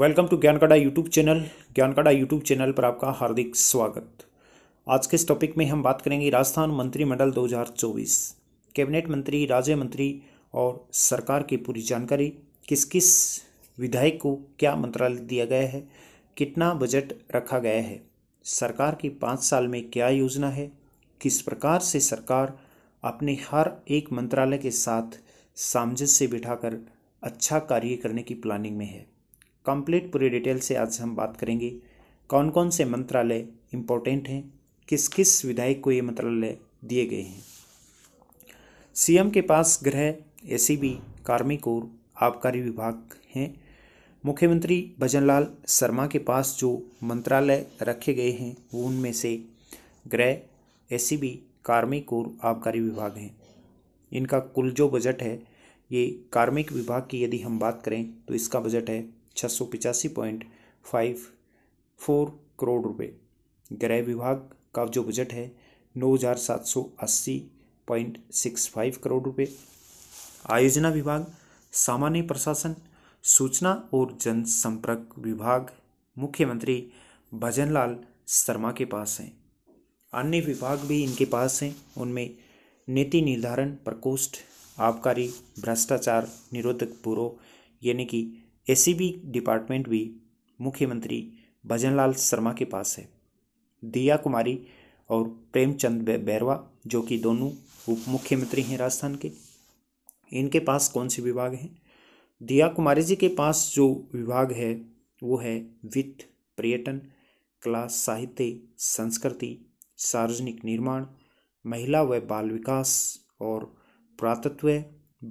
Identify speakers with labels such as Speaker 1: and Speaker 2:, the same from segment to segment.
Speaker 1: welcome to Gyankada YouTube channel Gyankada YouTube channel पर आपका हार्दिक स्वागत आज के इस टॉपिक में हम बात करेंगे राजस्थान मंत्रिमंडल 2024 कैबिनेट मंत्री राज्य मंत्री और सरकार की पूरी जानकारी किस किस विधायक को क्या मंत्रालय दिया गया है कितना बजट रखा गया है सरकार की पाँच साल में क्या योजना है किस प्रकार से सरकार अपने हर एक मंत्रालय के साथ सामंजस्य बिठाकर अच्छा कार्य करने की प्लानिंग में है कंप्लीट पूरी डिटेल से आज हम बात करेंगे कौन कौन से मंत्रालय इम्पोर्टेंट हैं किस किस विधायक को ये मंत्रालय दिए गए हैं सीएम के पास गृह एसीबी कार्मिक और आबकारी विभाग हैं मुख्यमंत्री भजनलाल शर्मा के पास जो मंत्रालय रखे गए हैं वो उनमें से गृह एसीबी कार्मिक और आबकारी विभाग हैं इनका कुल जो बजट है ये कार्मिक विभाग की यदि हम बात करें तो इसका बजट है छः सौ पिचासी पॉइंट फाइव फोर करोड़ रुपए गृह विभाग का जो बजट है नौ हज़ार सात सौ अस्सी पॉइंट सिक्स फाइव करोड़ रुपए आयोजना विभाग सामान्य प्रशासन सूचना और जनसंपर्क विभाग मुख्यमंत्री भजनलाल शर्मा के पास हैं अन्य विभाग भी इनके पास हैं उनमें नीति निर्धारण प्रकोष्ठ आबकारी भ्रष्टाचार निरोधक ब्यूरो यानी कि ए डिपार्टमेंट भी मुख्यमंत्री भजनलाल शर्मा के पास है दिया कुमारी और प्रेमचंद बैरवा जो कि दोनों उप मुख्यमंत्री हैं राजस्थान के इनके पास कौन से विभाग हैं दिया कुमारी जी के पास जो विभाग है वो है वित्त पर्यटन कला साहित्य संस्कृति सार्वजनिक निर्माण महिला व बाल विकास और पुरातत्व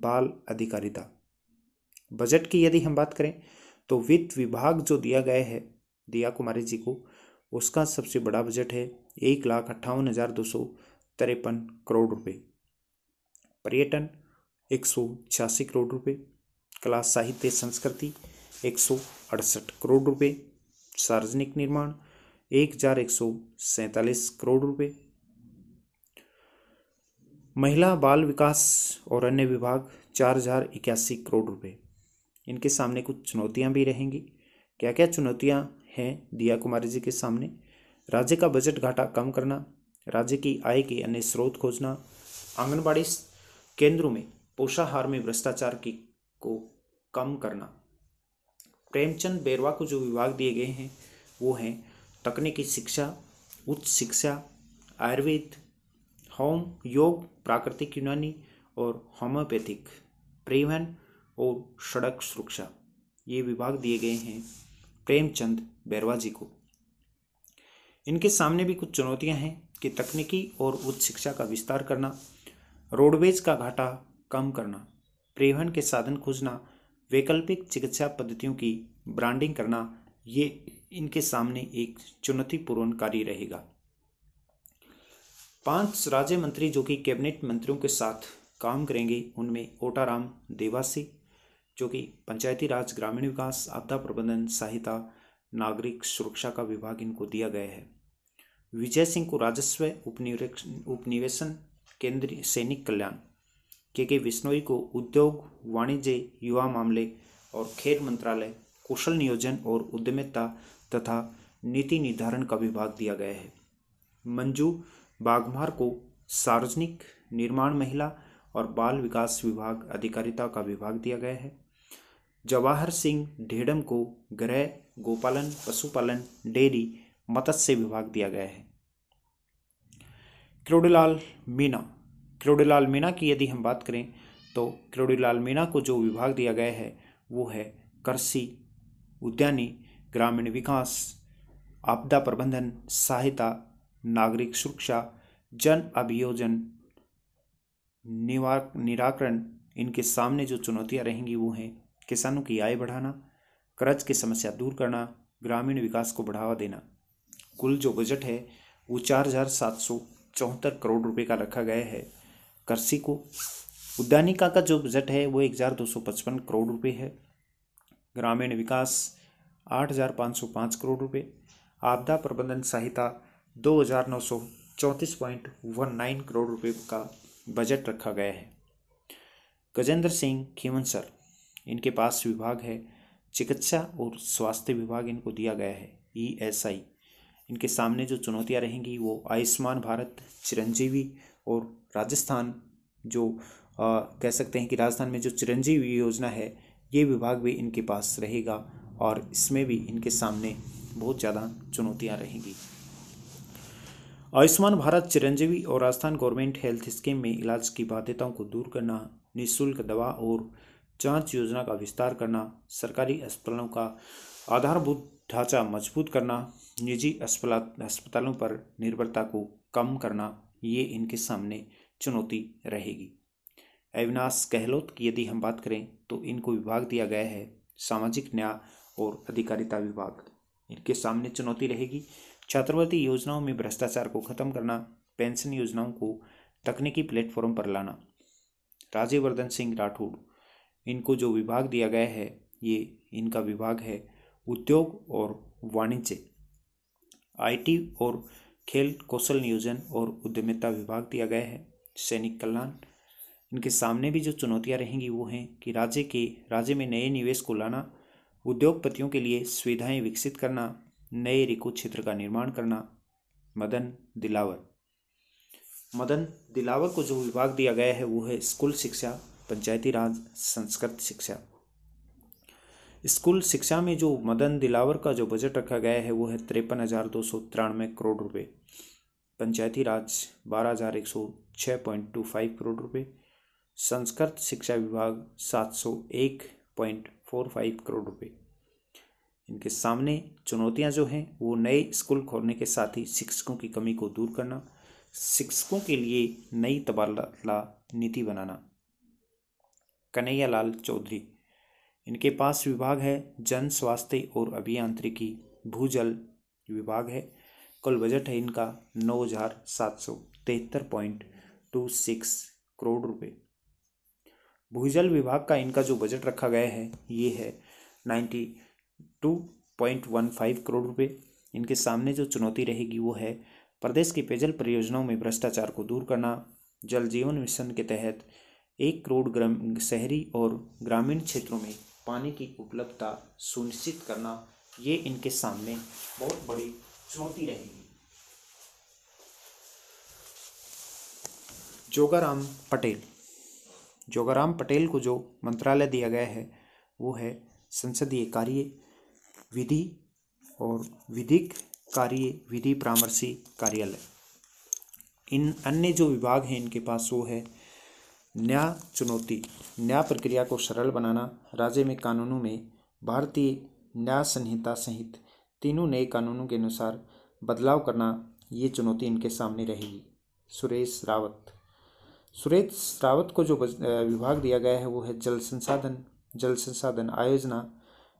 Speaker 1: बाल अधिकारिता बजट की यदि हम बात करें तो वित्त विभाग जो दिया गया है दिया कुमारी जी को उसका सबसे बड़ा बजट है एक लाख अट्ठावन हज़ार दो सौ तिरपन करोड़ रुपए पर्यटन एक सौ छियासी करोड़ रुपए कला साहित्य संस्कृति एक सौ अड़सठ करोड़ रुपए सार्वजनिक निर्माण एक हजार एक सौ सैंतालीस करोड़ रुपए महिला बाल विकास और अन्य विभाग चार हजार इक्यासी करोड़ रुपए इनके सामने कुछ चुनौतियाँ भी रहेंगी क्या क्या चुनौतियाँ हैं दिया कुमारी जी के सामने राज्य का बजट घाटा कम करना राज्य की आय के अन्य स्रोत खोजना आंगनबाड़ी केंद्रों में पोषाहार में भ्रष्टाचार की को कम करना प्रेमचंद बेरवा को जो विभाग दिए गए हैं वो हैं तकनीकी शिक्षा उच्च शिक्षा आयुर्वेद होम योग प्राकृतिक यूनानी और होम्योपैथिक परिवहन और सड़क सुरक्षा ये विभाग दिए गए हैं प्रेमचंद बैरवा जी को इनके सामने भी कुछ चुनौतियां हैं कि तकनीकी और उच्च शिक्षा का विस्तार करना रोडवेज का घाटा कम करना परिवहन के साधन खोजना वैकल्पिक चिकित्सा पद्धतियों की ब्रांडिंग करना ये इनके सामने एक चुनौतीपूर्ण कार्य रहेगा पांच राज्य मंत्री जो कि कैबिनेट मंत्रियों के साथ काम करेंगे उनमें ओटाराम देवासी जो कि पंचायती राज ग्रामीण विकास आपदा प्रबंधन सहायता नागरिक सुरक्षा का विभाग इनको दिया गया है विजय सिंह को राजस्व उपनिवेशन केंद्रीय सैनिक कल्याण के के विश्नोई को उद्योग वाणिज्य युवा मामले और खेल मंत्रालय कुशल नियोजन और उद्यमिता तथा नीति निर्धारण का विभाग दिया गया है मंजू बाघमार को सार्वजनिक निर्माण महिला और बाल विकास विभाग अधिकारिता का विभाग दिया गया है जवाहर सिंह ढेडम को गृह गोपालन पशुपालन डेयरी मत्स्य विभाग दिया गया है क्रोडीलाल मीना क्रोडीलाल मीना की यदि हम बात करें तो क्रोडीलाल मीना को जो विभाग दिया गया है वो है कृषि उद्यानी ग्रामीण विकास आपदा प्रबंधन सहायता नागरिक सुरक्षा जन अभियोजन निवार निराकरण इनके सामने जो चुनौतियां रहेंगी वो हैं किसानों की आय बढ़ाना कर्ज की समस्या दूर करना ग्रामीण विकास को बढ़ावा देना कुल जो बजट है वो चार हज़ार सात सौ चौहत्तर करोड़ रुपए का रखा गया है कृषि को उद्यानिका का जो बजट है वो एक हज़ार दो सौ पचपन करोड़ रुपए है ग्रामीण विकास आठ हज़ार पाँच सौ पाँच करोड़ रुपए आपदा प्रबंधन सहायता दो हज़ार नौ सौ चौंतीस पॉइंट वन नाइन करोड़ रुपए का बजट रखा गया है गजेंद्र सिंह खेमन सर इनके पास विभाग है चिकित्सा और स्वास्थ्य विभाग इनको दिया गया है ई एस आई इनके सामने जो चुनौतियाँ रहेंगी वो आयुष्मान भारत चिरंजीवी और राजस्थान जो आ, कह सकते हैं कि राजस्थान में जो चिरंजीवी योजना है ये विभाग भी इनके पास रहेगा और इसमें भी इनके सामने बहुत ज़्यादा चुनौतियाँ रहेंगी आयुष्मान भारत चिरंजीवी और राजस्थान गवर्नमेंट हेल्थ स्कीम में इलाज की बाध्यताओं को दूर करना निःशुल्क दवा और जांच योजना का विस्तार करना सरकारी अस्पतालों का आधारभूत ढांचा मजबूत करना निजी अस्पतालों पर निर्भरता को कम करना ये इनके सामने चुनौती रहेगी अविनाश गहलोत की यदि हम बात करें तो इनको विभाग दिया गया है सामाजिक न्याय और अधिकारिता विभाग इनके सामने चुनौती रहेगी छात्रवृत्ति योजनाओं में भ्रष्टाचार को खत्म करना पेंशन योजनाओं को तकनीकी प्लेटफॉर्म पर लाना राज्यवर्धन सिंह राठौड़ इनको जो विभाग दिया गया है ये इनका विभाग है उद्योग और वाणिज्य आईटी और खेल कौशल नियोजन और उद्यमिता विभाग दिया गया है सैनिक कल्याण इनके सामने भी जो चुनौतियां रहेंगी वो हैं कि राज्य के राज्य में नए निवेश को लाना उद्योगपतियों के लिए सुविधाएं विकसित करना नए रिको क्षेत्र का निर्माण करना मदन दिलावर मदन दिलावर को जो विभाग दिया गया है वो है स्कूल शिक्षा पंचायती राज संस्कृत शिक्षा स्कूल शिक्षा में जो मदन दिलावर का जो बजट रखा गया है वो है तिरपन हज़ार दो सौ तिरानवे करोड़ रुपए पंचायती राज बारह हज़ार एक सौ छः पॉइंट टू फाइव करोड़ रुपए संस्कृत शिक्षा विभाग सात सौ एक पॉइंट फोर फाइव करोड़ रुपए इनके सामने चुनौतियां जो हैं वो नए स्कूल खोलने के साथ ही शिक्षकों की कमी को दूर करना शिक्षकों के लिए नई तबादला नीति बनाना कन्हैयालाल चौधरी इनके पास विभाग है जन स्वास्थ्य और अभियांत्रिकी भूजल विभाग है कुल बजट है इनका नौ हजार सात सौ तिहत्तर पॉइंट टू सिक्स करोड़ रुपए भूजल विभाग का इनका जो बजट रखा गया है ये है ninety two point one five crore रुपए इनके सामने जो चुनौती रहेगी वो है प्रदेश की पेयजल परियोजनाओं में भ्रष्टाचार को दूर करना जल जीवन मिशन के तहत एक करोड़ ग्राम शहरी और ग्रामीण क्षेत्रों में पानी की उपलब्धता सुनिश्चित करना ये इनके सामने बहुत बड़ी चुनौती रहेगी जोगाराम पटेल जोगाराम पटेल को जो मंत्रालय दिया गया है वो है संसदीय कार्य विधि और विधिक कार्य विधि परामर्शी कार्यालय इन अन्य जो विभाग हैं इनके पास वो है न्याय चुनौती न्याय प्रक्रिया को सरल बनाना राज्य में कानूनों में भारतीय न्याय संहिता सहित तीनों नए कानूनों के अनुसार बदलाव करना ये चुनौती इनके सामने रहेगी सुरेश रावत सुरेश रावत को जो विभाग दिया गया है वो है जल संसाधन जल संसाधन आयोजना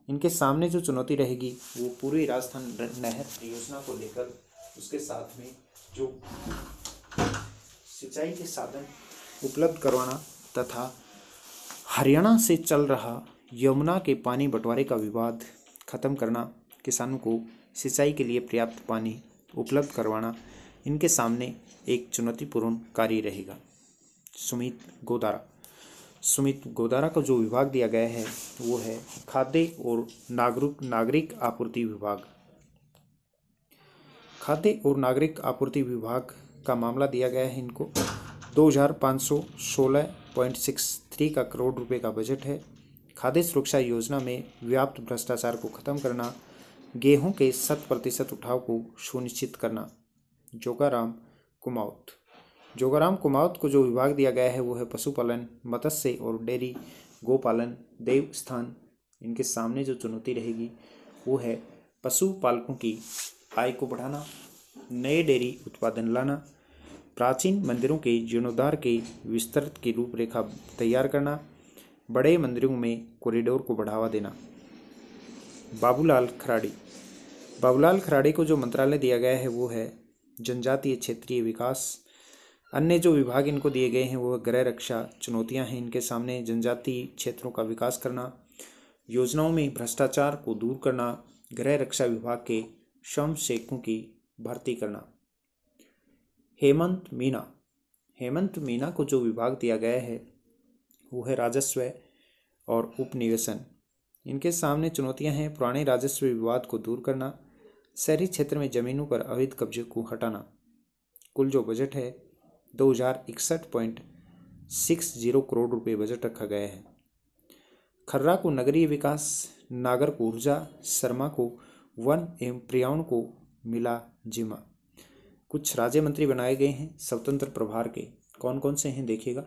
Speaker 1: इनके सामने जो चुनौती रहेगी वो पूरी राजस्थान नहर परियोजना को लेकर उसके साथ में जो सिंचाई के साधन उपलब्ध करवाना तथा हरियाणा से चल रहा यमुना के पानी बंटवारे का विवाद खत्म करना किसानों को सिंचाई के लिए पर्याप्त पानी उपलब्ध करवाना इनके सामने एक चुनौतीपूर्ण कार्य रहेगा सुमित गोदारा सुमित गोदारा का जो विभाग दिया गया है वो है खाद्य और नागरिक नागरिक आपूर्ति विभाग खाद्य और नागरिक आपूर्ति विभाग का मामला दिया गया है इनको दो हज़ार पाँच सौ सोलह पॉइंट सिक्स थ्री का करोड़ रुपए का बजट है खाद्य सुरक्षा योजना में व्याप्त भ्रष्टाचार को खत्म करना गेहूं के शत प्रतिशत उठाव को सुनिश्चित करना जोगाराम कुमाउत जोगाराम कुमाऊत को जो विभाग दिया गया है वो है पशुपालन मत्स्य और डेयरी गोपालन देवस्थान इनके सामने जो चुनौती रहेगी वो है पशुपालकों की आय को बढ़ाना नए डेयरी उत्पादन लाना प्राचीन मंदिरों के जीर्णोद्धार के विस्तृत की रूपरेखा तैयार करना बड़े मंदिरों में कॉरिडोर को बढ़ावा देना बाबूलाल खराड़ी बाबूलाल खराड़ी को जो मंत्रालय दिया गया है वो है जनजातीय क्षेत्रीय विकास अन्य जो विभाग इनको दिए गए हैं वो गृह रक्षा चुनौतियां हैं इनके सामने जनजातीय क्षेत्रों का विकास करना योजनाओं में भ्रष्टाचार को दूर करना गृह रक्षा विभाग के श्रम सेकों की भर्ती करना हेमंत मीना हेमंत मीना को जो विभाग दिया गया है वो है राजस्व और उपनिवेशन इनके सामने चुनौतियां हैं पुराने राजस्व विवाद को दूर करना शहरी क्षेत्र में ज़मीनों पर अवैध कब्जे को हटाना कुल जो बजट है दो हज़ार इकसठ पॉइंट सिक्स जीरो करोड़ रुपए बजट रखा गया है खर्रा को नगरीय विकास नागर को ऊर्जा शर्मा को वन एवं प्रियावन को मिला जिम्मा कुछ राज्य मंत्री बनाए गए हैं स्वतंत्र प्रभार के कौन कौन से हैं देखिएगा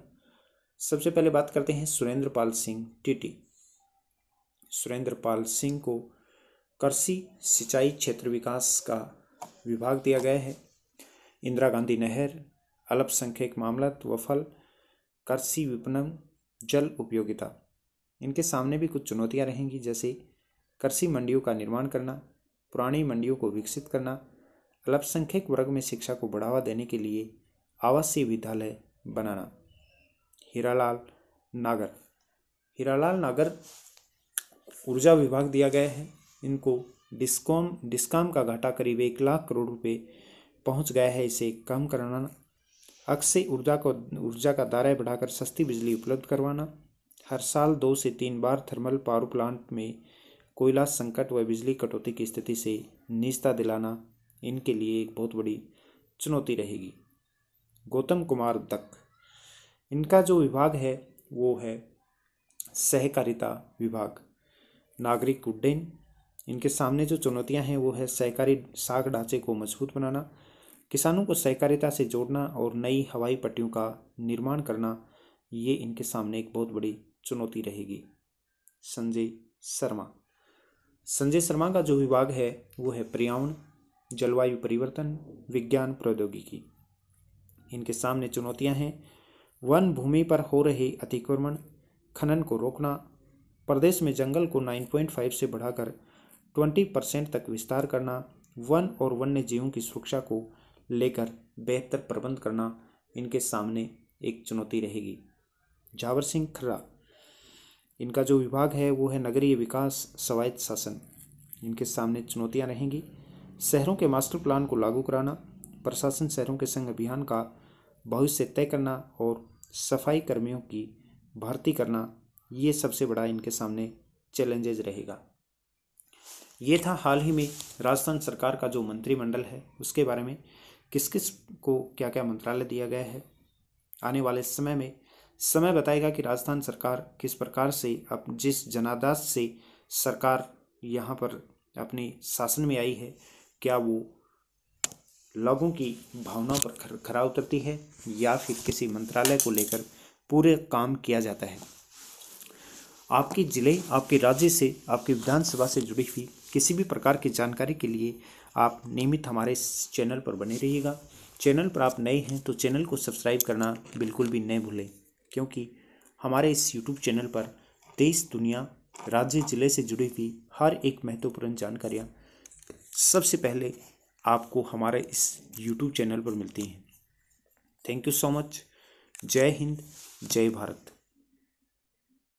Speaker 1: सबसे पहले बात करते हैं सुरेंद्र पाल सिंह टीटी सुरेंद्र पाल सिंह को कृषि सिंचाई क्षेत्र विकास का विभाग दिया गया है इंदिरा गांधी नहर अल्पसंख्यक मामलत व फल कृषि विपणन जल उपयोगिता इनके सामने भी कुछ चुनौतियां रहेंगी जैसे कृषि मंडियों का निर्माण करना पुरानी मंडियों को विकसित करना अल्पसंख्यक वर्ग में शिक्षा को बढ़ावा देने के लिए आवासीय विद्यालय बनाना हीरालाल नागर हीरालाल नागर ऊर्जा विभाग दिया गया है इनको डिस्कॉम डिस्काम का घाटा करीब एक लाख करोड़ रुपए पहुंच गया है इसे कम कराना अक्षय ऊर्जा को ऊर्जा का दायरा बढ़ाकर सस्ती बिजली उपलब्ध करवाना हर साल दो से तीन बार थर्मल पावर प्लांट में कोयला संकट व बिजली कटौती की स्थिति से निजता दिलाना इनके लिए एक बहुत बड़ी चुनौती रहेगी गौतम कुमार दत्त इनका जो विभाग है वो है सहकारिता विभाग नागरिक उड्डयन इनके सामने जो चुनौतियां हैं वो है सहकारी साख ढांचे को मजबूत बनाना किसानों को सहकारिता से जोड़ना और नई हवाई पट्टियों का निर्माण करना ये इनके सामने एक बहुत बड़ी चुनौती रहेगी संजय शर्मा संजय शर्मा का जो विभाग है वो है पर्यावरण जलवायु परिवर्तन विज्ञान प्रौद्योगिकी इनके सामने चुनौतियां हैं वन भूमि पर हो रहे अतिक्रमण खनन को रोकना प्रदेश में जंगल को 9.5 से बढ़ाकर 20 परसेंट तक विस्तार करना वन और वन्य जीवों की सुरक्षा को लेकर बेहतर प्रबंध करना इनके सामने एक चुनौती रहेगी जावर सिंह खर्रा इनका जो विभाग है वो है नगरीय विकास स्वायत्त शासन इनके सामने चुनौतियाँ रहेंगी शहरों के मास्टर प्लान को लागू कराना प्रशासन शहरों के संग अभियान का भविष्य तय करना और सफाई कर्मियों की भर्ती करना ये सबसे बड़ा इनके सामने चैलेंजेज रहेगा ये था हाल ही में राजस्थान सरकार का जो मंत्रिमंडल है उसके बारे में किस किस को क्या क्या मंत्रालय दिया गया है आने वाले समय में समय बताएगा कि राजस्थान सरकार किस प्रकार से अब जिस जनादास से सरकार यहाँ पर अपने शासन में आई है क्या वो लोगों की भावनाओं पर खरा उतरती है या फिर किसी मंत्रालय को लेकर पूरे काम किया जाता है आपके ज़िले आपके राज्य से आपकी विधानसभा से जुड़ी हुई किसी भी प्रकार की जानकारी के लिए आप नियमित हमारे चैनल पर बने रहिएगा चैनल पर आप नए हैं तो चैनल को सब्सक्राइब करना बिल्कुल भी नहीं भूलें क्योंकि हमारे इस यूट्यूब चैनल पर देश दुनिया राज्य ज़िले से जुड़ी हुई हर एक महत्वपूर्ण जानकारियाँ सबसे पहले आपको हमारे इस यूट्यूब चैनल पर मिलती हैं थैंक यू सो मच जय हिंद जय भारत